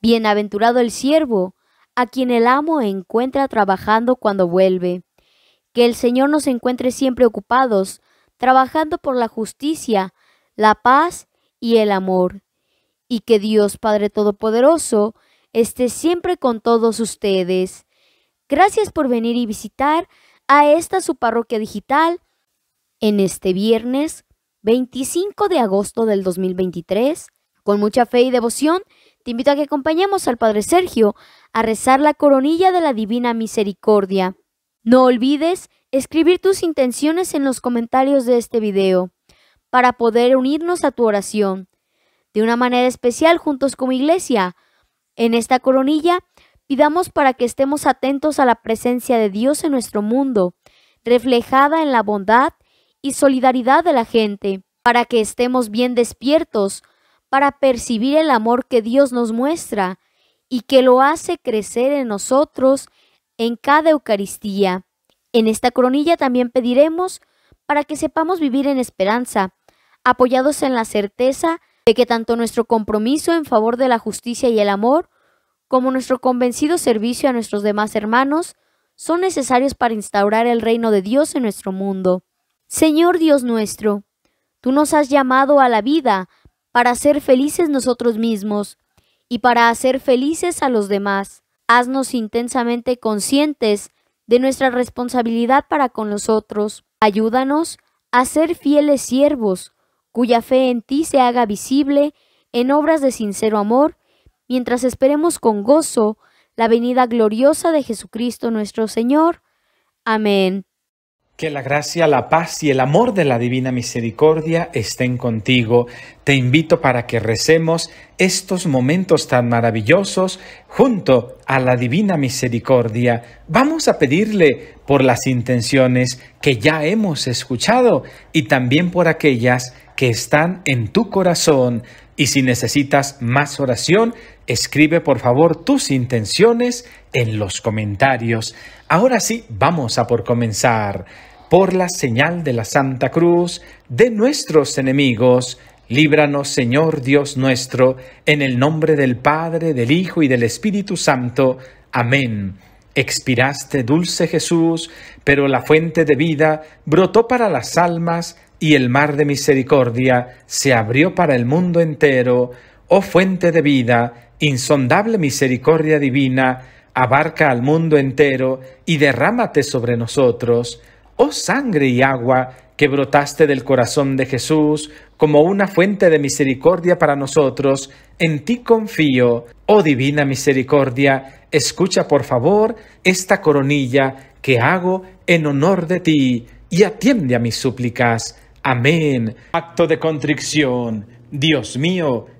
Bienaventurado el siervo, a quien el amo encuentra trabajando cuando vuelve. Que el Señor nos encuentre siempre ocupados, trabajando por la justicia, la paz y el amor. Y que Dios Padre Todopoderoso esté siempre con todos ustedes. Gracias por venir y visitar a esta su parroquia digital en este viernes 25 de agosto del 2023. Con mucha fe y devoción te invito a que acompañemos al Padre Sergio a rezar la coronilla de la Divina Misericordia. No olvides escribir tus intenciones en los comentarios de este video para poder unirnos a tu oración. De una manera especial juntos como iglesia, en esta coronilla pidamos para que estemos atentos a la presencia de Dios en nuestro mundo, reflejada en la bondad y solidaridad de la gente, para que estemos bien despiertos, para percibir el amor que Dios nos muestra y que lo hace crecer en nosotros en cada Eucaristía. En esta coronilla también pediremos para que sepamos vivir en esperanza, apoyados en la certeza de que tanto nuestro compromiso en favor de la justicia y el amor, como nuestro convencido servicio a nuestros demás hermanos, son necesarios para instaurar el reino de Dios en nuestro mundo. Señor Dios nuestro, tú nos has llamado a la vida para ser felices nosotros mismos y para hacer felices a los demás. Haznos intensamente conscientes de nuestra responsabilidad para con los otros. Ayúdanos a ser fieles siervos, cuya fe en ti se haga visible en obras de sincero amor, mientras esperemos con gozo la venida gloriosa de Jesucristo nuestro Señor. Amén. Que la gracia, la paz y el amor de la divina misericordia estén contigo. Te invito para que recemos estos momentos tan maravillosos junto a la divina misericordia. Vamos a pedirle por las intenciones que ya hemos escuchado y también por aquellas que están en tu corazón. Y si necesitas más oración, escribe por favor tus intenciones en los comentarios. Ahora sí, vamos a por comenzar. Por la señal de la Santa Cruz de nuestros enemigos, líbranos Señor Dios nuestro, en el nombre del Padre, del Hijo y del Espíritu Santo. Amén. Expiraste, dulce Jesús, pero la fuente de vida brotó para las almas y el mar de misericordia se abrió para el mundo entero. Oh fuente de vida, insondable misericordia divina, abarca al mundo entero y derrámate sobre nosotros, oh sangre y agua que brotaste del corazón de Jesús como una fuente de misericordia para nosotros, en ti confío, oh divina misericordia, escucha por favor esta coronilla que hago en honor de ti y atiende a mis súplicas. Amén. Acto de contrición. Dios mío,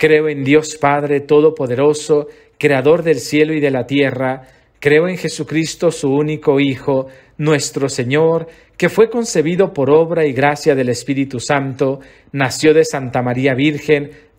Creo en Dios Padre Todopoderoso, Creador del cielo y de la tierra. Creo en Jesucristo, su único Hijo, nuestro Señor, que fue concebido por obra y gracia del Espíritu Santo, nació de Santa María Virgen,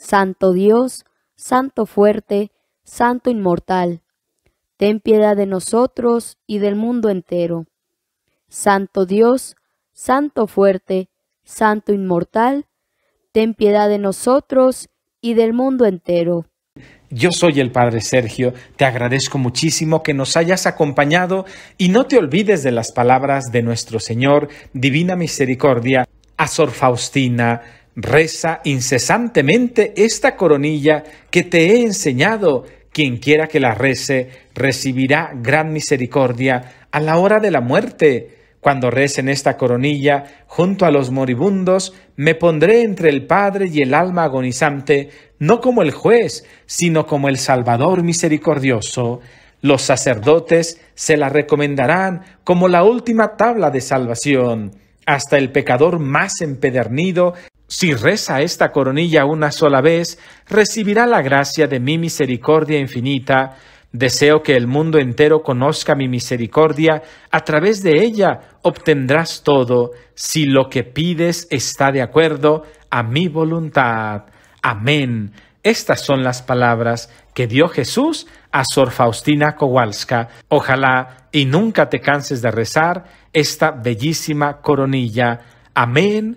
Santo Dios, Santo fuerte, Santo inmortal, ten piedad de nosotros y del mundo entero. Santo Dios, Santo fuerte, Santo inmortal, ten piedad de nosotros y del mundo entero. Yo soy el Padre Sergio, te agradezco muchísimo que nos hayas acompañado y no te olvides de las palabras de nuestro Señor, Divina Misericordia, a Sor Faustina, Reza incesantemente esta coronilla que te he enseñado. Quien quiera que la rece, recibirá gran misericordia a la hora de la muerte. Cuando recen esta coronilla junto a los moribundos, me pondré entre el Padre y el alma agonizante, no como el juez, sino como el Salvador misericordioso. Los sacerdotes se la recomendarán como la última tabla de salvación. Hasta el pecador más empedernido si reza esta coronilla una sola vez, recibirá la gracia de mi misericordia infinita. Deseo que el mundo entero conozca mi misericordia. A través de ella obtendrás todo, si lo que pides está de acuerdo a mi voluntad. Amén. Estas son las palabras que dio Jesús a Sor Faustina Kowalska. Ojalá y nunca te canses de rezar esta bellísima coronilla. Amén.